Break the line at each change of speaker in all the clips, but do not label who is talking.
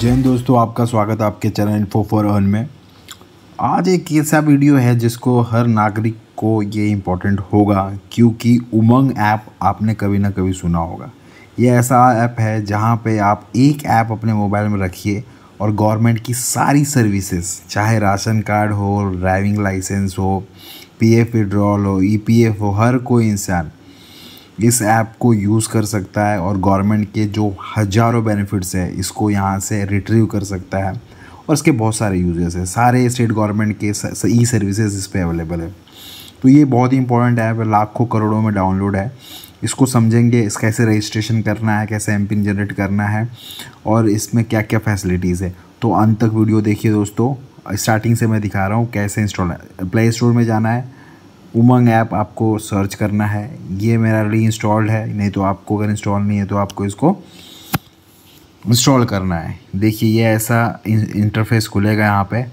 जैन दोस्तों आपका स्वागत है आपके चैनल इन्फो फॉर अर्न में आज एक ऐसा वीडियो है जिसको हर नागरिक को ये इम्पोर्टेंट होगा क्योंकि उमंग ऐप आपने कभी ना कभी सुना होगा ये ऐसा ऐप है जहाँ पे आप एक ऐप अपने मोबाइल में रखिए और गवर्नमेंट की सारी सर्विसेज चाहे राशन कार्ड हो ड्राइविंग लाइसेंस हो पी एफ विड्रॉल हो ई पी एफ हो हर कोई इंसान इस ऐप को यूज़ कर सकता है और गवर्नमेंट के जो हज़ारों बेनिफिट्स है इसको यहाँ से रिट्रीव कर सकता है और इसके बहुत सारे यूजेस हैं सारे स्टेट गवर्नमेंट के ई सर्विसेज इस पर अवेलेबल है तो ये बहुत ही इंपॉर्टेंट ऐप है लाखों करोड़ों में डाउनलोड है इसको समझेंगे इस कैसे रजिस्ट्रेशन करना है कैसे एम पिन जनरेट करना है और इसमें क्या क्या फैसिलिटीज़ है तो अंत तक वीडियो देखिए दोस्तों स्टार्टिंग से मैं दिखा रहा हूँ कैसे इंस्टॉल प्ले स्टोर में जाना है उमंग ऐप आपको सर्च करना है ये मेरा ऑलरेडी इंस्टॉल्ड है नहीं तो आपको अगर इंस्टॉल नहीं है तो आपको इसको इंस्टॉल करना है देखिए ये ऐसा इंटरफेस खुलेगा यहाँ पे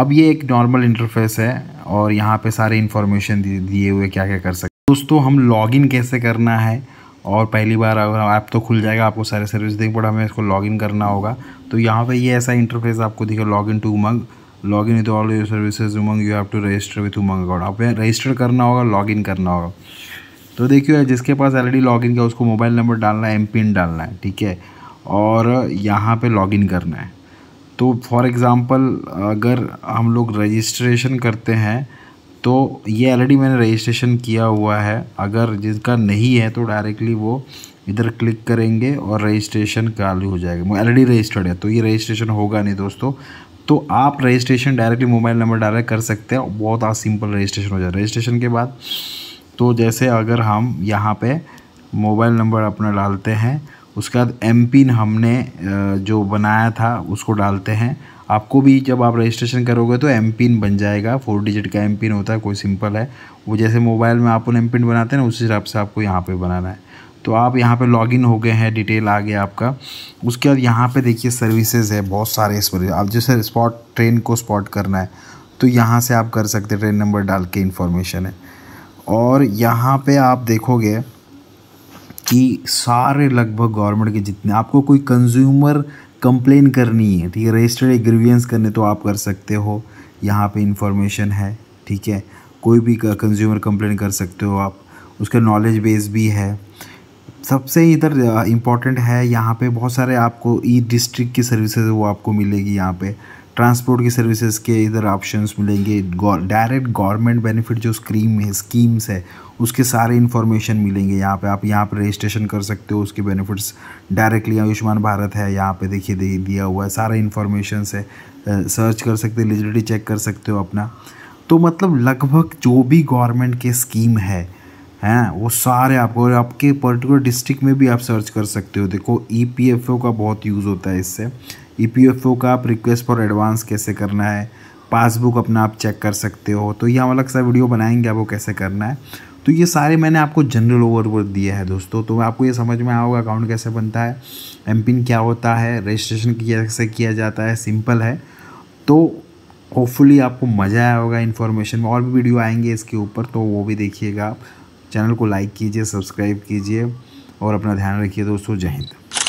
अब ये एक नॉर्मल इंटरफेस है और यहाँ पे सारे इन्फॉर्मेशन दिए हुए क्या क्या कर सकते दोस्तों हम लॉगिन कैसे करना है और पहली बार अगर ऐप तो खुल जाएगा आपको सारे सर्विस देख पड़ा हमें इसको लॉगिन करना होगा तो यहाँ पे ये ऐसा इंटरफेस आपको दिखेगा login to Umang log in with all your services Umang you have to register with Umang account आप रजिस्टर करना होगा लॉग इन करना होगा तो देखिए जिसके पास ऑलरेडी लॉग इन का उसको मोबाइल नंबर डालना है एम पिन डालना है ठीक है और यहाँ पे लॉग इन करना है तो फॉर एग्ज़ाम्पल अगर हम लोग रजिस्ट्रेशन करते हैं तो ये ऑलरेडी मैंने रजिस्ट्रेशन किया हुआ है अगर जिसका नहीं है तो डायरेक्टली वो इधर क्लिक करेंगे और रजिस्ट्रेशन चालू हो जाएगा वो ऑलरेडी रजिस्टर्ड है तो ये रजिस्ट्रेशन होगा नहीं दोस्तों तो आप registration directly mobile number direct कर सकते हैं बहुत आज सिंपल रजिस्ट्रेशन हो जाए रजिस्ट्रेशन के बाद तो जैसे अगर हम यहाँ पे मोबाइल नंबर अपना डालते हैं उसके बाद एम पिन हमने जो बनाया था उसको डालते हैं आपको भी जब आप रजिस्ट्रेशन करोगे तो एम पिन बन जाएगा फोर डिजिट का एम पिन होता है कोई सिंपल है वो जैसे मोबाइल में आप उन एम पिन बनाते हैं ना उस हिसाब से आपको यहाँ पे बनाना है तो आप यहाँ पे लॉगिन हो गए हैं डिटेल आ गया आपका उसके बाद यहाँ पे देखिए सर्विसेज है बहुत सारे इस पर आप जैसे स्पॉट ट्रेन को स्पॉट करना है तो यहाँ से आप कर सकते ट्रेन नंबर डाल के इन्फॉर्मेशन है और यहाँ पे आप देखोगे कि सारे लगभग गवर्नमेंट के जितने आपको कोई कंज्यूमर कंप्लेन करनी है ठीक है रजिस्टर्ड एग्रीवियंस करने तो आप कर सकते हो यहाँ पे इंफॉर्मेशन है ठीक है कोई भी कंज्यूमर कंप्लेन कर सकते हो आप उसका नॉलेज बेस भी है सबसे इधर इम्पॉर्टेंट है यहाँ पे बहुत सारे आपको ई डिस्ट्रिक्ट की सर्विसेज वो आपको मिलेगी यहाँ पे ट्रांसपोर्ट की सर्विसेज के इधर ऑप्शंस मिलेंगे डायरेक्ट गवर्नमेंट बेनिफिट जो स्कीम है स्कीम्स है उसके सारे इन्फॉर्मेशन मिलेंगे यहाँ पे आप यहाँ पर रजिस्ट्रेशन कर सकते हो उसके बेनिफिट्स डायरेक्टली आयुष्मान भारत है यहाँ पे देखिए दे दिया हुआ है सारा इन्फॉर्मेशन है सर्च कर सकते हो एलिजिबिलिटी चेक कर सकते हो अपना तो मतलब लगभग जो भी गवर्नमेंट के स्कीम है है वो सारे आपको और आपके पर्टिकुलर डिस्ट्रिक्ट में भी आप सर्च कर सकते हो देखो ई e का बहुत यूज़ होता है इससे ई e का आप रिक्वेस्ट फॉर एडवांस कैसे करना है पासबुक अपना आप चेक कर सकते हो तो ये हम अलग सा वीडियो बनाएंगे आपको कैसे करना है तो ये सारे मैंने आपको जनरल ओवर दिया है दोस्तों तो आपको ये समझ में आओगे अकाउंट कैसे बनता है एम पिन क्या होता है रजिस्ट्रेशन कैसे किया जाता है सिंपल है तो होपफुली आपको मज़ा आया होगा इन्फॉर्मेशन में और भी वीडियो आएंगे इसके ऊपर तो वो भी देखिएगा आप चैनल को लाइक कीजिए सब्सक्राइब कीजिए और अपना ध्यान रखिए दोस्तों जय हिंद